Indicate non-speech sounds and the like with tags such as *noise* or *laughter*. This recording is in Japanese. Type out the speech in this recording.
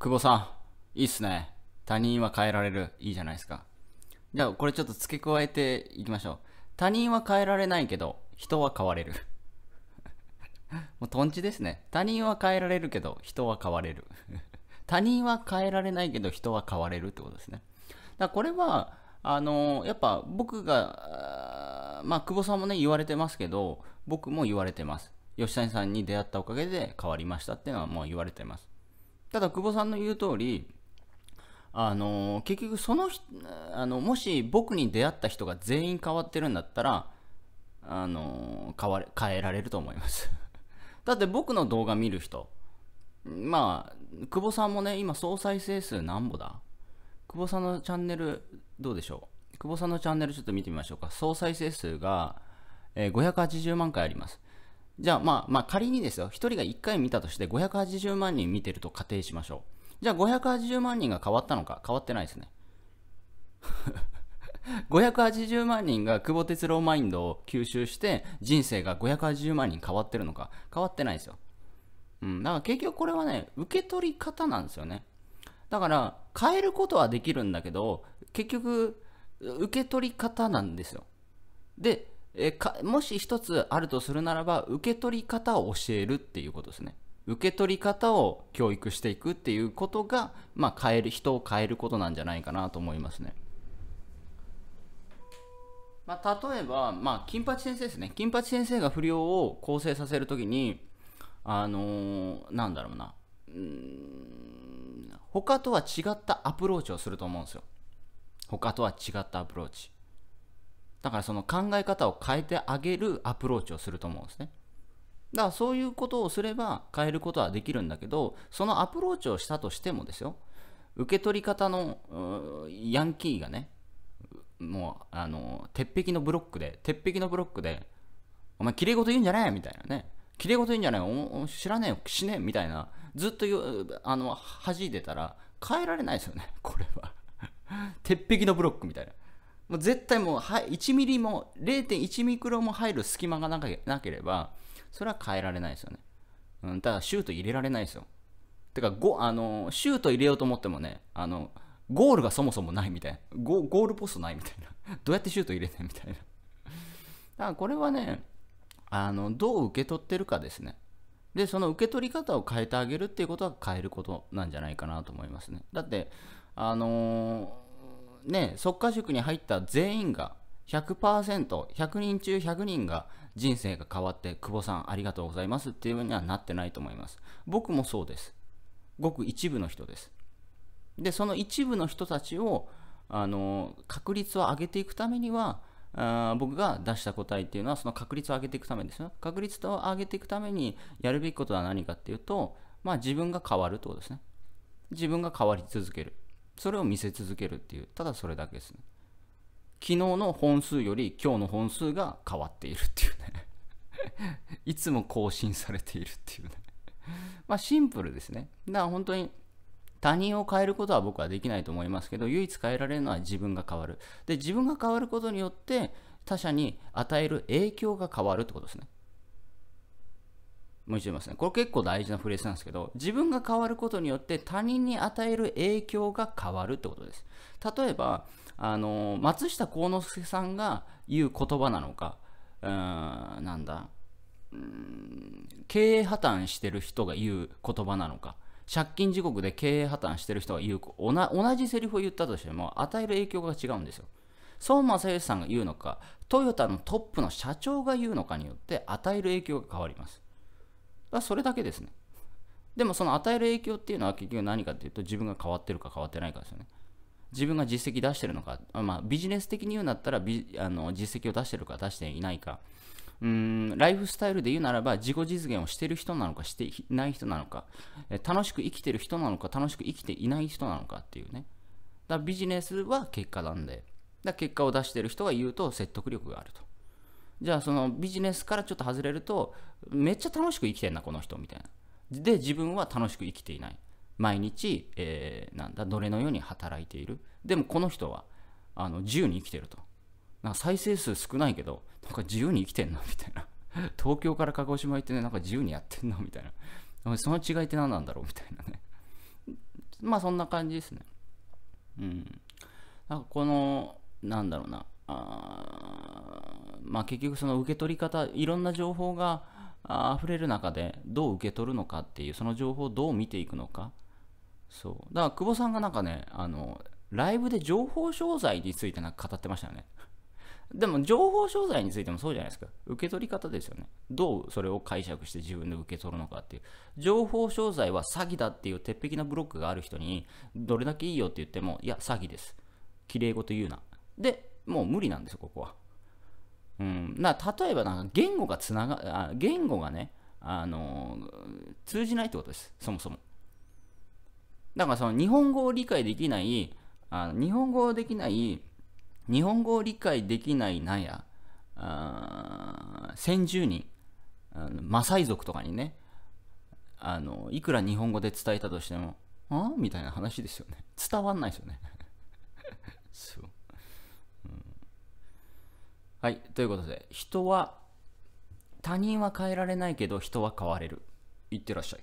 久保さん、いいっすね。他人は変えられる。いいじゃないですか。じゃあ、これちょっと付け加えていきましょう。他人は変えられないけど、人は変われる。*laughs* もうとんちですね。他人は変えられるけど、人は変われる。*laughs* 他人は変えられないけど、人は変われるってことですね。だこれは、あのやっぱ僕が、まあ、久保さんもね、言われてますけど、僕も言われてます。吉谷さんに出会ったおかげで変わりましたっていうのはもう言われてます。ただ久保さんの言う通りあの結局そのあのもし僕に出会った人が全員変わってるんだったらあの変わ変えられると思います *laughs* だって僕の動画見る人まあ久保さんもね今総再生数何ぼだ久保さんのチャンネルどうでしょう久保さんのチャンネルちょっと見てみましょうか総再生数が、えー、580万回ありますじゃあまあ、まあ仮にですよ、1人が1回見たとして580万人見てると仮定しましょう。じゃあ580万人が変わったのか変わってないですね。580 *laughs* 万人が久保哲郎マインドを吸収して人生が580万人変わってるのか変わってないですよ。うん、だから結局これはね、受け取り方なんですよね。だから変えることはできるんだけど、結局受け取り方なんですよ。で、えもし一つあるとするならば、受け取り方を教えるっていうことですね。受け取り方を教育していくっていうことが、まあ、変える、人を変えることなんじゃないかなと思いますね。まあ、例えば、まあ、金八先生ですね。金八先生が不良を構成させるときに、あのー、なんだろうな。うん他とは違ったアプローチをすると思うんですよ。他とは違ったアプローチ。だからその考え方を変えてあげるアプローチをすると思うんですね。だからそういうことをすれば変えることはできるんだけど、そのアプローチをしたとしてもですよ、受け取り方のヤンキーがね、もう、あの、鉄壁のブロックで、鉄壁のブロックで、お前、きれい事言うんじゃないみたいなね。きれい事言うんじゃない知らねえよ、死ねえみたいな。ずっとあの、弾いてたら、変えられないですよね、これは。鉄壁のブロックみたいな。もう絶対もう1ミリも0.1ミクロも入る隙間がなければそれは変えられないですよね、うん、ただシュート入れられないですよてかあのシュート入れようと思ってもねあのゴールがそもそもないみたいなゴールポストないみたいな *laughs* どうやってシュート入れてみたいなだからこれはねあのどう受け取ってるかですねでその受け取り方を変えてあげるっていうことは変えることなんじゃないかなと思いますねだってあのーね、即家塾に入った全員が100%、100人中100人が人生が変わって、久保さんありがとうございますっていうふうにはなってないと思います。僕もそうです。ごく一部の人です。で、その一部の人たちを、あの、確率を上げていくためには、あ僕が出した答えっていうのは、その確率を上げていくためですよ。確率を上げていくためにやるべきことは何かっていうと、まあ自分が変わるってことですね。自分が変わり続ける。それを見せ続けるっていう、ただそれだけですね。昨日の本数より今日の本数が変わっているっていうね *laughs* いつも更新されているっていうねまあシンプルですね。だから本当に他人を変えることは僕はできないと思いますけど、唯一変えられるのは自分が変わる。で、自分が変わることによって他者に与える影響が変わるってことですね。もちろんますね。これ結構大事なフレーズなんですけど、自分が変わることによって他人に与える影響が変わるってことです。例えば、あの、松下幸之助さんが言う言葉なのか、うーん、なんだ、ん、経営破綻してる人が言う言葉なのか、借金地獄で経営破綻してる人が言う、同じセリフを言ったとしても、与える影響が違うんですよ。孫正義さんが言うのか、トヨタのトップの社長が言うのかによって与える影響が変わります。だそれだけですね。でもその与える影響っていうのは結局何かっていうと自分が変わってるか変わってないかですよね。自分が実績出してるのか、まあ、ビジネス的に言うんだったらあの実績を出してるか出していないか。うんライフスタイルで言うならば自己実現をしてる人なのかしていない人なのか楽しく生きてる人なのか楽しく生きていない人なのかっていうねだビジネスは結果なんでだ結果を出してる人が言うと説得力があるとじゃあそのビジネスからちょっと外れるとめっちゃ楽しく生きてんなこの人みたいなで自分は楽しく生きていない毎日、えー、なんだ奴隷のように働いているでもこの人はあの自由に生きてるとなんか再生数少ないけどなんか自由に生きてんなみたいな *laughs* 東京から鹿児島行ってねなんか自由にやってんなみたいなその違いって何なんだろうみたいなね *laughs* まあそんな感じですねうんなんかこのなんだろうなまあ、結局その受け取り方いろんな情報があ溢れる中でどう受け取るのかっていうその情報をどう見ていくのかそうだから久保さんがなんかねあのライブで情報商材についてなんか語ってましたよね *laughs* でも情報商材についてもそうじゃないですか受け取り方ですよねどうそれを解釈して自分で受け取るのかっていう情報商材は詐欺だっていう鉄壁なブロックがある人にどれだけいいよって言ってもいや詐欺ですきれい事言うなでもう無理なんですよここはうん、例えばなんか言語がつながあ言語がね、あの通じないってことですそもそもだからその日本語を理解できないあ日本語をできない日本語を理解できないなんや先住人あのマサイ族とかにねあのいくら日本語で伝えたとしても「あみたいな話ですよね伝わんないですよねはい、ということで、人は、他人は変えられないけど人は変われる。いってらっしゃい。